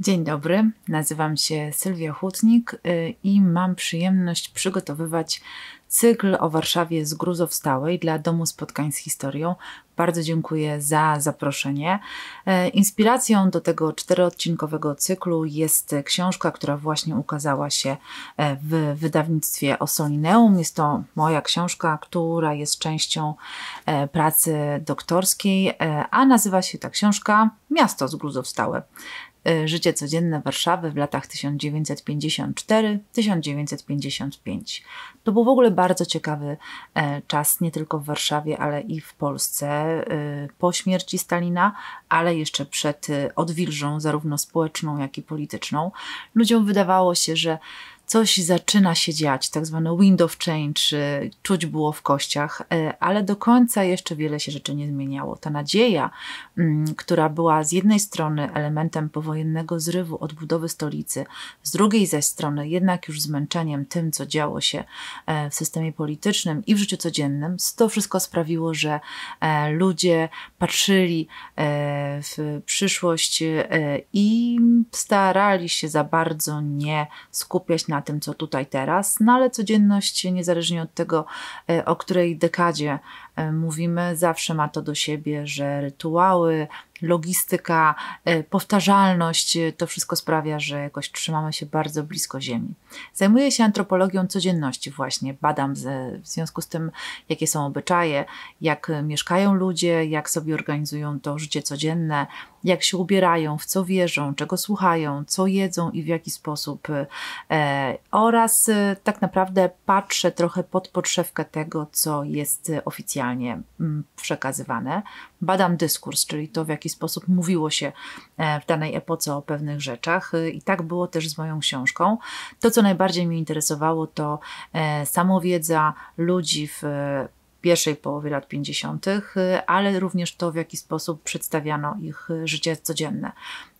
Dzień dobry, nazywam się Sylwia Hutnik y, i mam przyjemność przygotowywać cykl o Warszawie z Gruzowstałej dla Domu Spotkań z Historią. Bardzo dziękuję za zaproszenie. Y, inspiracją do tego czteroodcinkowego cyklu jest książka, która właśnie ukazała się y, w wydawnictwie Osolineum. Jest to moja książka, która jest częścią pracy doktorskiej, a nazywa się ta książka Miasto z Gruzowstałe. E, życie codzienne Warszawy w latach 1954-1955. To był w ogóle bardzo ciekawy e, czas, nie tylko w Warszawie, ale i w Polsce. E, po śmierci Stalina, ale jeszcze przed odwilżą, zarówno społeczną, jak i polityczną, ludziom wydawało się, że coś zaczyna się dziać, tak zwane wind of change, czuć było w kościach, e, ale do końca jeszcze wiele się rzeczy nie zmieniało. Ta nadzieja, mm, która była z jednej strony elementem powojennego zrywu, odbudowy stolicy, z drugiej zaś strony jednak już zmęczeniem tym, co działo się e, w systemie politycznym i w życiu codziennym, to wszystko sprawiło, że e, ludzie patrzyli w przyszłość i starali się za bardzo nie skupiać na na tym, co tutaj teraz, no ale codzienność, niezależnie od tego, e, o której dekadzie E, mówimy, zawsze ma to do siebie, że rytuały, logistyka, e, powtarzalność e, to wszystko sprawia, że jakoś trzymamy się bardzo blisko Ziemi. Zajmuję się antropologią codzienności, właśnie badam ze, w związku z tym, jakie są obyczaje, jak mieszkają ludzie, jak sobie organizują to życie codzienne, jak się ubierają, w co wierzą, czego słuchają, co jedzą i w jaki sposób. E, oraz tak naprawdę patrzę trochę pod podszewkę tego, co jest oficjalne medialnie mm, przekazywane. Badam dyskurs, czyli to, w jaki sposób mówiło się e, w danej epoce o pewnych rzeczach, y, i tak było też z moją książką. To, co najbardziej mnie interesowało, to e, samowiedza ludzi w pierwszej połowy lat 50., y, ale również to, w jaki sposób przedstawiano ich y, życie codzienne.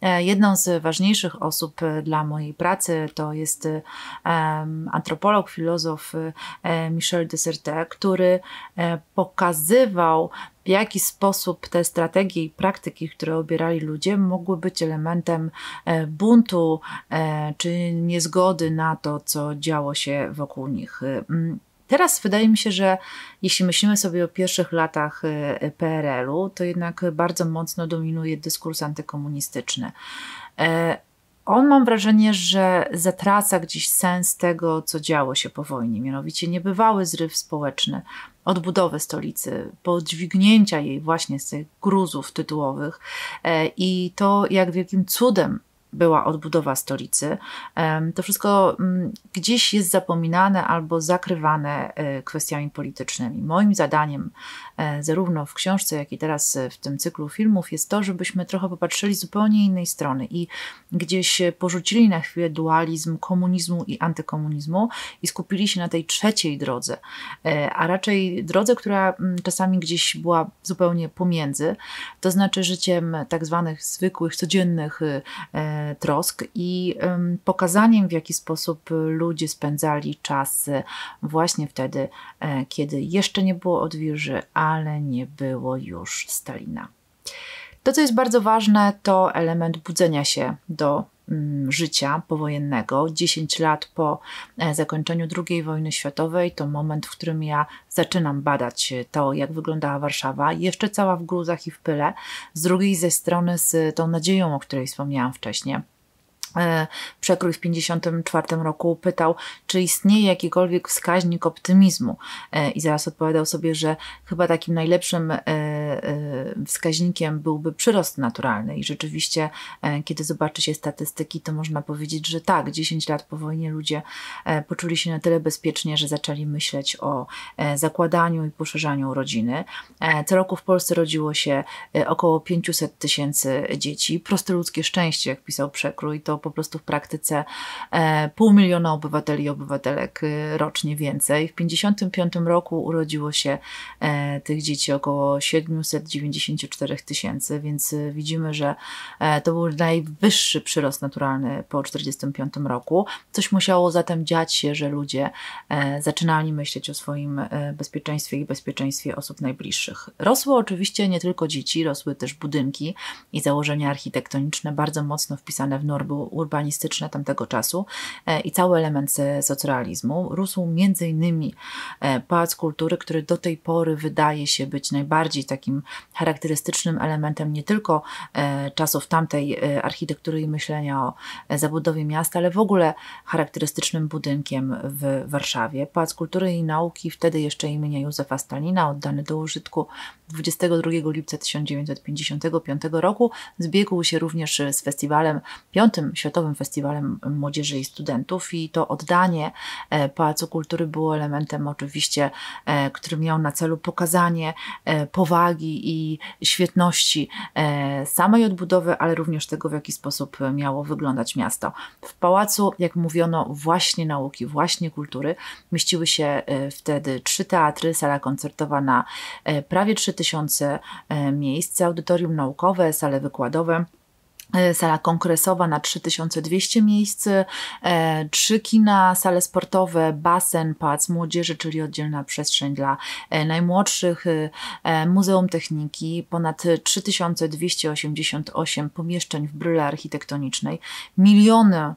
E, jedną z ważniejszych osób y, dla mojej pracy to jest antropolog, filozof e, Michel Deserte, który e, pokazywał, w jaki sposób te strategie i praktyki, które obierali ludzie, mogły być elementem buntu czy niezgody na to, co działo się wokół nich. Teraz wydaje mi się, że jeśli myślimy sobie o pierwszych latach y, PRL-u, to jednak bardzo mocno dominuje dyskurs antykomunistyczny. E, on mam wrażenie, że zatraca gdzieś sens tego, co działo się po wojnie, mianowicie niebywały zryw społeczny, odbudowy stolicy, podźwignięcia jej właśnie z tych gruzów tytułowych e, i to, jak wielkim cudem była odbudowa stolicy. To wszystko mm, gdzieś jest zapominane albo zakrywane e, kwestiami politycznymi. Moim zadaniem, e, zarówno w książce, jak i teraz e, w tym cyklu filmów, jest to, żebyśmy trochę popatrzyli z zupełnie innej strony i gdzieś porzucili na chwilę dualizm komunizmu i antykomunizmu i skupili się na tej trzeciej drodze, a raczej drodze, która mm, czasami gdzieś była zupełnie pomiędzy, to znaczy życiem tak zwanych zwykłych, codziennych, trosk i pokazaniem, w jaki sposób ludzie spędzali czas właśnie wtedy, e, kiedy jeszcze nie było odwilży, ale nie było już Stalina. To, co jest bardzo ważne, to element budzenia się do mm, życia powojennego. 10 lat po e, zakończeniu II wojny światowej to moment, w którym ja zaczynam badać to, jak wyglądała Warszawa, jeszcze cała w gruzach i w pyle, z drugiej ze strony z tą nadzieją, o której wspomniałam wcześniej. E, przekrój w 1954 roku pytał, czy istnieje jakikolwiek wskaźnik optymizmu, e, i zaraz odpowiadał sobie, że chyba takim najlepszym Y, wskaźnikiem byłby przyrost naturalny i rzeczywiście, e, kiedy zobaczy się statystyki, to można powiedzieć, że tak, 10 lat po wojnie ludzie e, poczuli się na tyle bezpiecznie, że zaczęli myśleć o e, zakładaniu i poszerzaniu rodziny. Co roku w Polsce rodziło się około 500 tysięcy dzieci. Proste ludzkie szczęście, jak pisał Przekrój, to po prostu w praktyce pół miliona obywateli i obywatelek rocznie więcej. W 1955 roku urodziło się tych dzieci około 7 794 tysięcy, więc y, widzimy, że e, to był najwyższy przyrost naturalny po 1945 roku. Coś musiało zatem dziać się, że ludzie e, zaczynali myśleć o swoim e, bezpieczeństwie i bezpieczeństwie osób najbliższych. Rosły oczywiście nie tylko dzieci, rosły też budynki i założenia architektoniczne bardzo mocno wpisane w normy urbanistyczne tamtego czasu i cały element socrealizmu. Rósł między innymi Pałac Kultury, który do tej pory wydaje się być najbardziej takim takim charakterystycznym elementem nie tylko e, czasów tamtej e, architektury i myślenia o e, zabudowie miasta, ale w ogóle charakterystycznym budynkiem w Warszawie. Pałac Kultury i Nauki, wtedy jeszcze imienia Józefa Stalina, oddany do użytku 22 lipca 1955 roku, zbiegł się również z festiwalem, piątym Światowym Festiwalem Młodzieży i Studentów i to oddanie Pałacu Kultury było elementem oczywiście, który miał na celu pokazanie powagi i świetności e, samej odbudowy, ale również tego, w jaki sposób miało wyglądać miasto. W pałacu, jak mówiono, właśnie nauki, właśnie kultury, mieściły się e, wtedy trzy teatry, sala koncertowa na e, prawie 3000 miejsc, audytorium naukowe, sale wykładowe. E, sala kongresowa na 3200 miejsc, e, trzy kina, sale sportowe, basen, pałac młodzieży, czyli oddzielna przestrzeń dla e, najmłodszych, Muzeum Techniki, ponad 3288 pomieszczeń w bryle architektonicznej, miliony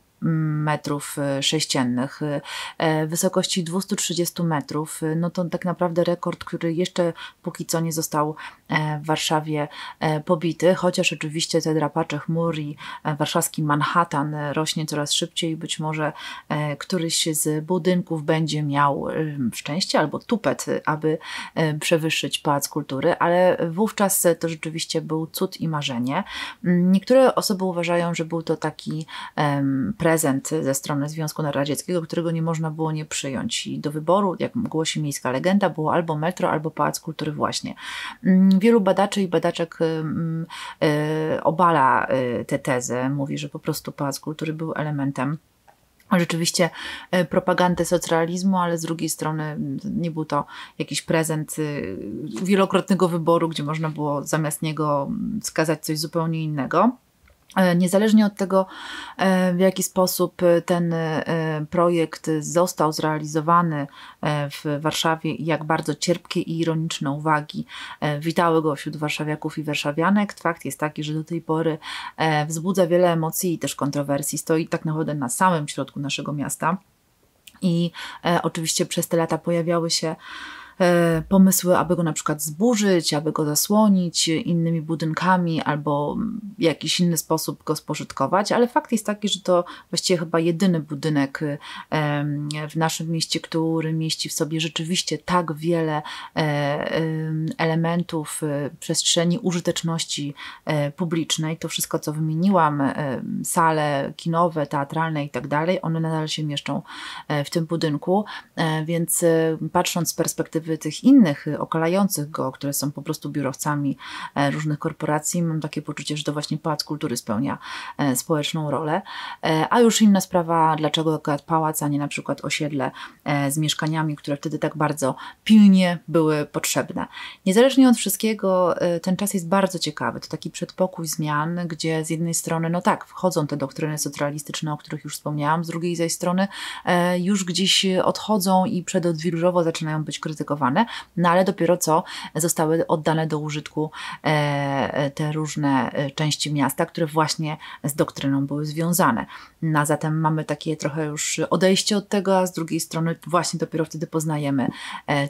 metrów e, sześciennych, e, e, wysokości 230 metrów, no to tak naprawdę rekord, który jeszcze póki co nie został w Warszawie pobity, chociaż oczywiście te drapacze chmur i warszawski Manhattan rośnie coraz szybciej, być może któryś z budynków będzie miał szczęście albo tupet, aby przewyższyć Pałac Kultury, ale wówczas to rzeczywiście był cud i marzenie. Mm, niektóre osoby uważają, że był to taki pre prezent ze strony Związku Radzieckiego, którego nie można było nie przyjąć. I do wyboru, jak głosi miejska legenda, było albo metro, albo Pałac Kultury właśnie. Mm, wielu badaczy i badaczek mm, e, obala e, tę tezę, mówi, że po prostu Pałac Kultury był elementem rzeczywiście e, propagandę socrealizmu, ale z drugiej strony mm, nie był to jakiś prezent y, wielokrotnego wyboru, gdzie można było zamiast niego wskazać coś zupełnie innego. E, niezależnie od tego, e, w jaki sposób e, ten projekt został zrealizowany w Warszawie i jak bardzo cierpkie i ironiczne uwagi witały go wśród warszawiaków i warszawianek, fakt jest taki, że do tej pory wzbudza wiele emocji i też kontrowersji. Stoi tak naprawdę na samym środku naszego miasta. I oczywiście przez te lata pojawiały się E, pomysły, aby go na przykład zburzyć, aby go zasłonić innymi budynkami albo w jakiś inny sposób go spożytkować, ale fakt jest taki, że to właściwie chyba jedyny budynek e, w naszym mieście, który mieści w sobie rzeczywiście tak wiele e, elementów przestrzeni użyteczności publicznej. To wszystko, co wymieniłam, sale kinowe, teatralne i tak dalej, one nadal się mieszczą w tym budynku, więc patrząc z perspektywy tych innych y, okalających go, które są po prostu biurowcami e, różnych korporacji, mam takie poczucie, że to właśnie Pałac Kultury spełnia e, społeczną rolę. E, a już inna sprawa, dlaczego akurat pałac, a nie na przykład osiedle z mieszkaniami, które wtedy tak bardzo pilnie były potrzebne. Niezależnie od wszystkiego, ten czas jest bardzo ciekawy. To taki przedpokój zmian, gdzie z jednej strony, no tak, wchodzą te doktryny socjalistyczne, o których już wspomniałam, z drugiej zaś strony już gdzieś odchodzą i przedodwilżowo zaczynają być krytykowane no ale dopiero co zostały oddane do użytku e, e, te różne e, części miasta, które właśnie z doktryną były związane. No, a zatem mamy takie trochę już odejście od tego, a z drugiej strony właśnie dopiero wtedy poznajemy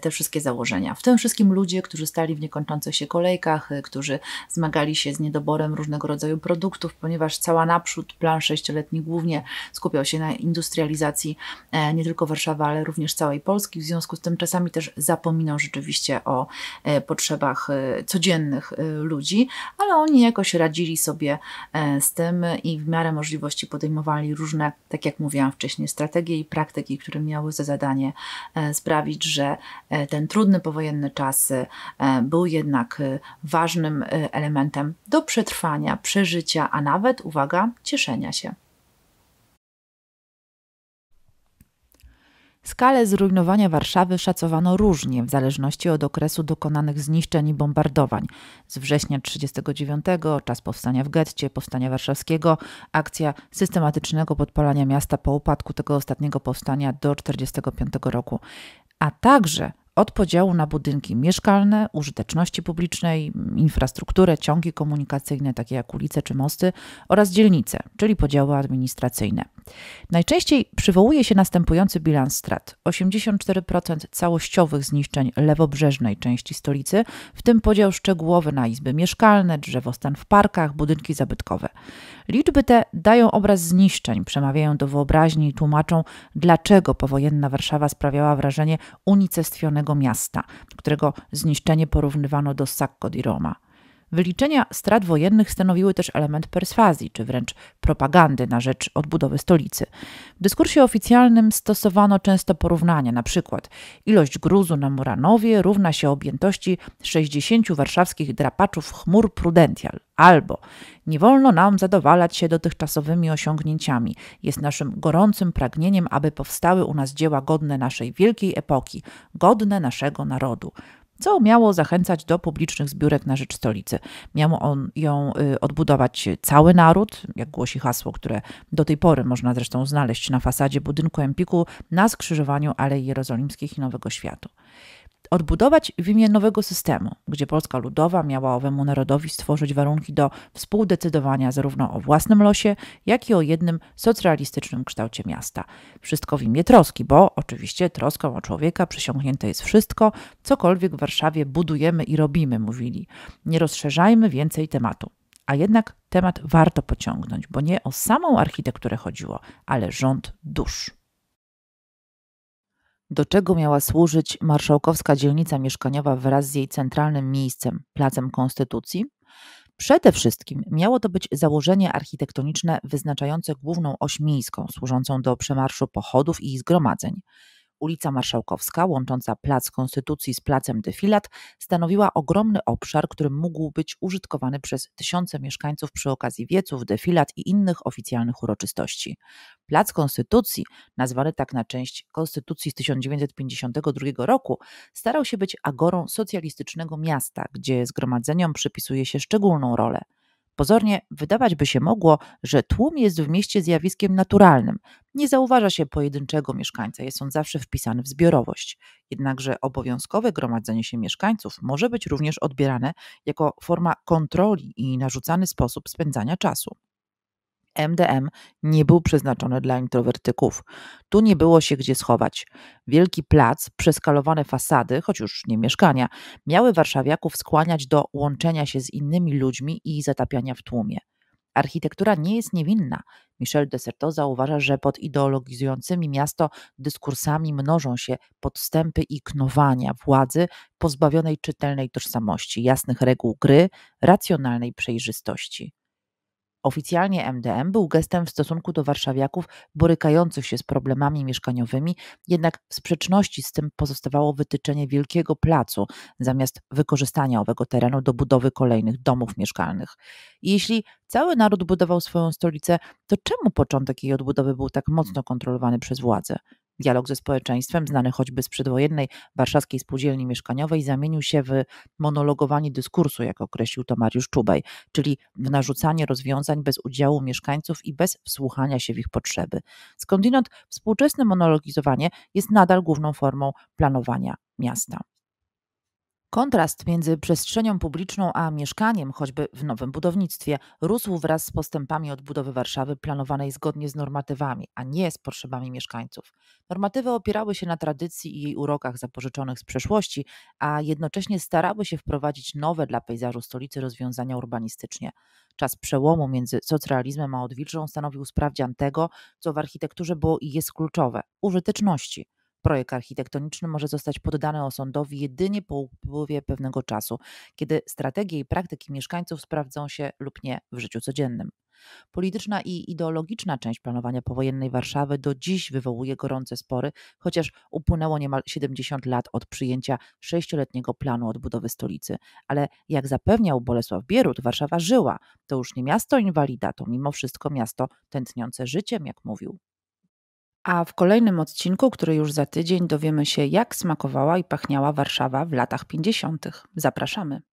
te wszystkie założenia. W tym wszystkim ludzie, którzy stali w niekończących się kolejkach, którzy zmagali się z niedoborem różnego rodzaju produktów, ponieważ cała naprzód plan sześcioletni głównie skupiał się na industrializacji nie tylko Warszawy, ale również całej Polski. W związku z tym czasami też za zapominał rzeczywiście o e, potrzebach e, codziennych e, ludzi, ale oni jakoś radzili sobie z tym i w miarę możliwości podejmowali różne, tak jak mówiłam wcześniej, strategie i praktyki, które miały za zadanie sprawić, że ten trudny powojenny czas był jednak ważnym elementem do przetrwania, przeżycia, a nawet, uwaga, cieszenia się. Skalę zrujnowania Warszawy szacowano różnie w zależności od okresu dokonanych zniszczeń i bombardowań. Z września 1939, czas powstania w getcie, powstania warszawskiego, akcja systematycznego podpalania miasta po upadku tego ostatniego powstania do 1945 roku, a także od podziału na budynki mieszkalne, użyteczności publicznej, infrastrukturę, ciągi komunikacyjne, takie jak ulice czy mosty, oraz dzielnice, czyli podziały administracyjne. Najczęściej przywołuje się następujący bilans strat: 84% całościowych zniszczeń lewobrzeżnej części stolicy, w tym podział szczegółowy na izby mieszkalne, drzewostan w parkach, budynki zabytkowe. Liczby te dają obraz zniszczeń, przemawiają do wyobraźni i tłumaczą, dlaczego powojenna Warszawa sprawiała wrażenie unicestwionego miasta, którego zniszczenie porównywano do Sacco di Roma. Wyliczenia strat wojennych stanowiły też element perswazji, czy wręcz propagandy na rzecz odbudowy stolicy. W dyskursie oficjalnym stosowano często porównania, na przykład ilość gruzu na Muranowie równa się objętości 60 warszawskich drapaczów chmur prudential, albo nie wolno nam zadowalać się dotychczasowymi osiągnięciami. Jest naszym gorącym pragnieniem, aby powstały u nas dzieła godne naszej wielkiej epoki, godne naszego narodu co miało zachęcać do publicznych zbiórek na rzecz stolicy. Miał on ją y, odbudować cały naród, jak głosi hasło, które do tej pory można zresztą znaleźć na fasadzie budynku Empiku na skrzyżowaniu Alei Jerozolimskich i Nowego Światu odbudować w imię nowego systemu, gdzie Polska Ludowa miała owemu narodowi stworzyć warunki do współdecydowania zarówno o własnym losie, jak i o jednym socjalistycznym kształcie miasta. Wszystko w imię troski, bo oczywiście troską o człowieka przysiągnięte jest wszystko, cokolwiek w Warszawie budujemy i robimy, mówili. Nie rozszerzajmy więcej tematu. A jednak temat warto pociągnąć, bo nie o samą architekturę chodziło, ale rząd dusz do czego miała służyć marszałkowska dzielnica mieszkaniowa wraz z jej centralnym miejscem, Placem Konstytucji? Przede wszystkim miało to być założenie architektoniczne wyznaczające główną oś miejską służącą do przemarszu pochodów i zgromadzeń. Ulica Marszałkowska, łącząca Plac Konstytucji z Placem Defilat, stanowiła ogromny obszar, który mógł być użytkowany przez tysiące mieszkańców przy okazji wieców, defilat i innych oficjalnych uroczystości. Plac Konstytucji, nazwany tak na część Konstytucji z 1952 roku, starał się być agorą socjalistycznego miasta, gdzie zgromadzeniom przypisuje się szczególną rolę. Pozornie wydawać by się mogło, że tłum jest w mieście zjawiskiem naturalnym. Nie zauważa się pojedynczego mieszkańca, jest on zawsze wpisany w zbiorowość. Jednakże obowiązkowe gromadzenie się mieszkańców może być również odbierane jako forma kontroli i narzucany sposób spędzania czasu. MDM nie był przeznaczony dla introwertyków. Tu nie było się gdzie schować. Wielki plac, przeskalowane fasady, choć już nie mieszkania, miały warszawiaków skłaniać do łączenia się z innymi ludźmi i zatapiania w tłumie. Architektura nie jest niewinna. Michel Deserto zauważa, że pod ideologizującymi miasto dyskursami mnożą się podstępy i knowania władzy pozbawionej czytelnej tożsamości, jasnych reguł gry, racjonalnej przejrzystości. Oficjalnie MDM był gestem w stosunku do warszawiaków borykających się z problemami mieszkaniowymi, jednak w sprzeczności z tym pozostawało wytyczenie wielkiego placu zamiast wykorzystania owego terenu do budowy kolejnych domów mieszkalnych. I jeśli cały naród budował swoją stolicę, to czemu początek jej odbudowy był tak mocno kontrolowany przez władze? Dialog ze społeczeństwem, znany choćby z przedwojennej warszawskiej spółdzielni mieszkaniowej, zamienił się w monologowanie dyskursu, jak określił to Mariusz Czubaj, czyli w narzucanie rozwiązań bez udziału mieszkańców i bez wsłuchania się w ich potrzeby. Skądinąd współczesne monologizowanie jest nadal główną formą planowania miasta. Kontrast między przestrzenią publiczną a mieszkaniem, choćby w nowym budownictwie, rósł wraz z postępami odbudowy Warszawy planowanej zgodnie z normatywami, a nie z potrzebami mieszkańców. Normatywy opierały się na tradycji i jej urokach zapożyczonych z przeszłości, a jednocześnie starały się wprowadzić nowe dla pejzażu stolicy rozwiązania urbanistycznie. Czas przełomu między socrealizmem a odwilżą stanowił sprawdzian tego, co w architekturze było i jest kluczowe użyteczności. Projekt architektoniczny może zostać poddany osądowi jedynie po upływie pewnego czasu, kiedy strategie i praktyki mieszkańców sprawdzą się lub nie w życiu codziennym. Polityczna i ideologiczna część planowania powojennej Warszawy do dziś wywołuje gorące spory, chociaż upłynęło niemal 70 lat od przyjęcia sześcioletniego planu odbudowy stolicy. Ale jak zapewniał Bolesław Bierut, Warszawa żyła. To już nie miasto inwalida, to mimo wszystko miasto tętniące życiem, jak mówił. A w kolejnym odcinku, który już za tydzień, dowiemy się, jak smakowała i pachniała Warszawa w latach 50. Zapraszamy.